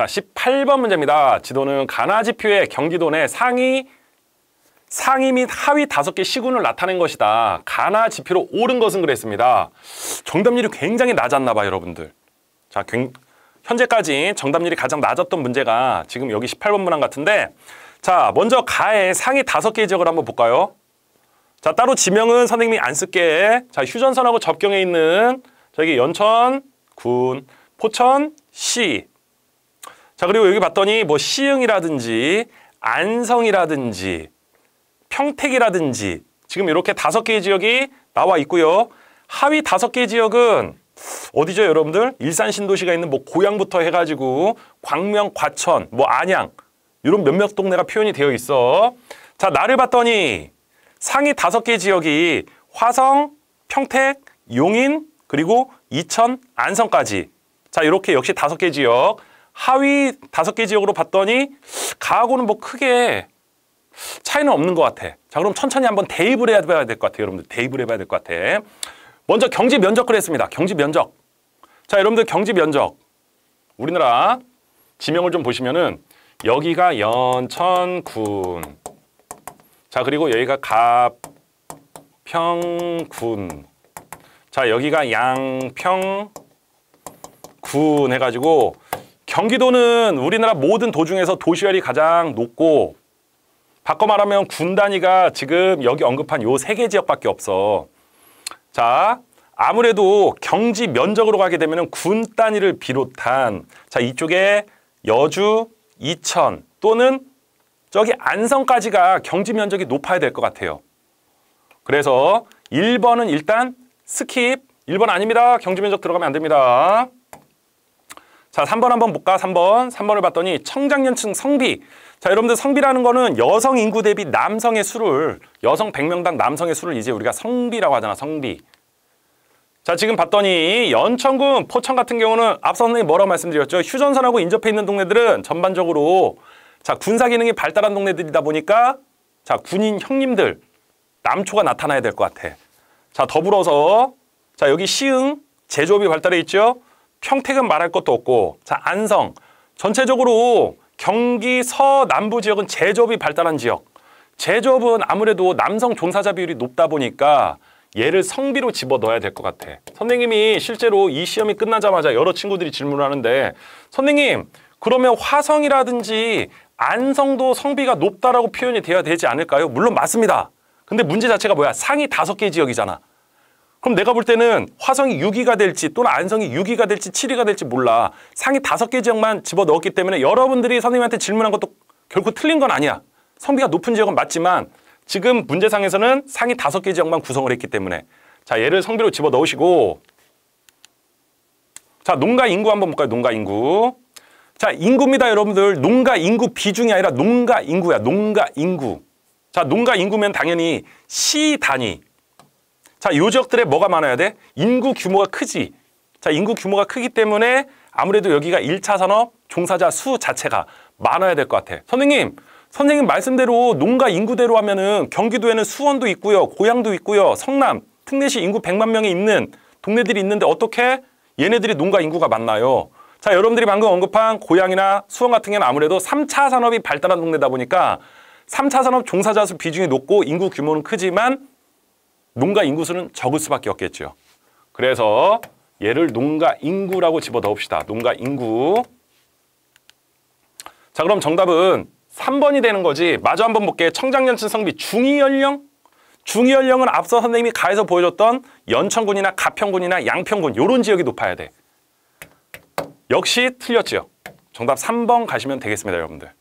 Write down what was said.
자, 18번 문제입니다. 지도는 가나지표의 경기도 내 상위, 상위 및 하위 다섯 개 시군을 나타낸 것이다. 가나지표로 옳은 것은 그랬습니다. 정답률이 굉장히 낮았나 봐 여러분들. 자, 굉, 현재까지 정답률이 가장 낮았던 문제가 지금 여기 18번 문항 같은데 자, 먼저 가의 상위 다섯 개 지역을 한번 볼까요? 자, 따로 지명은 선생님이 안 쓸게. 자, 휴전선하고 접경에 있는 저기 연천, 군, 포천, 시 자, 그리고 여기 봤더니 뭐 시흥이라든지 안성이라든지 평택이라든지 지금 이렇게 다섯 개의 지역이 나와 있고요. 하위 다섯 개 지역은 어디죠, 여러분들? 일산 신도시가 있는 뭐고향부터 해가지고 광명, 과천, 뭐 안양 이런 몇몇 동네가 표현이 되어 있어. 자, 나를 봤더니 상위 다섯 개 지역이 화성, 평택, 용인, 그리고 이천, 안성까지. 자, 이렇게 역시 다섯 개 지역 하위 다섯 개 지역으로 봤더니 가하고는 뭐 크게 차이는 없는 것 같아. 자 그럼 천천히 한번 대입을 해봐야 될 것 같아요. 여러분들 대입을 해봐야 될 것 같아. 먼저 경지 면적을 했습니다. 경지 면적. 자 여러분들 경지 면적. 우리나라 지명을 좀 보시면은 여기가 연천군. 자 그리고 여기가 가평군. 자 여기가 양평군 해가지고 경기도는 우리나라 모든 도 중에서 도시열이 가장 높고 바꿔 말하면 군 단위가 지금 여기 언급한 요 세 개 지역밖에 없어. 자, 아무래도 경지 면적으로 가게 되면 군 단위를 비롯한 자 이쪽에 여주, 이천 또는 저기 안성까지가 경지 면적이 높아야 될 것 같아요. 그래서 1번은 일단 스킵, 1번 아닙니다. 경지 면적 들어가면 안 됩니다. 자, 3번 한번 볼까? 3번. 3번을 봤더니 청장년층 성비. 자, 여러분들 성비라는 거는 여성 인구 대비 남성의 수를 여성 100명당 남성의 수를 이제 우리가 성비라고 하잖아. 성비. 자, 지금 봤더니 연천군, 포천 같은 경우는 앞서 선생님 뭐라고 말씀드렸죠? 휴전선하고 인접해 있는 동네들은 전반적으로 자, 군사 기능이 발달한 동네들이다 보니까 자, 군인 형님들 남초가 나타나야 될 것 같아. 자, 더불어서 자, 여기 시흥 제조업이 발달해 있죠? 평택은 말할 것도 없고 자 안성 전체적으로 경기 서남부 지역은 제조업이 발달한 지역 제조업은 아무래도 남성 종사자 비율이 높다 보니까 얘를 성비로 집어넣어야 될 것 같아 선생님이 실제로 이 시험이 끝나자마자 여러 친구들이 질문을 하는데 선생님 그러면 화성이라든지 안성도 성비가 높다라고 표현이 돼야 되지 않을까요? 물론 맞습니다 근데 문제 자체가 뭐야 상위 다섯 개 지역이잖아 그럼 내가 볼 때는 화성이 6위가 될지 또는 안성이 6위가 될지 7위가 될지 몰라. 상위 다섯 개 지역만 집어넣었기 때문에 여러분들이 선생님한테 질문한 것도 결코 틀린 건 아니야. 성비가 높은 지역은 맞지만 지금 문제상에서는 상위 다섯 개 지역만 구성을 했기 때문에 자 얘를 성비로 집어넣으시고 자 농가 인구 한번 볼까요? 농가 인구 자 인구입니다 여러분들 농가 인구 비중이 아니라 농가 인구야 농가 인구 자 농가 인구면 당연히 시 단위 자, 요 지역들에 뭐가 많아야 돼? 인구 규모가 크지. 자, 인구 규모가 크기 때문에 아무래도 여기가 1차 산업 종사자 수 자체가 많아야 될 것 같아. 선생님, 선생님 말씀대로 농가 인구대로 하면은 경기도에는 수원도 있고요, 고향도 있고요, 성남, 특례시 인구 100만 명이 있는 동네들이 있는데 어떻게 얘네들이 농가 인구가 많나요? 자, 여러분들이 방금 언급한 고향이나 수원 같은 경우는 아무래도 3차 산업이 발달한 동네다 보니까 3차 산업 종사자 수 비중이 높고 인구 규모는 크지만 농가 인구수는 적을 수밖에 없겠죠. 그래서 얘를 농가 인구라고 집어넣읍시다. 농가 인구. 자 그럼 정답은 3번이 되는 거지. 마저 한 번 볼게. 청장년층 성비 중위 연령? 중위 연령은 앞서 선생님이 가에서 보여줬던 연천군이나 가평군이나 양평군 요런 지역이 높아야 돼. 역시 틀렸지요. 정답 3번 가시면 되겠습니다, 여러분들.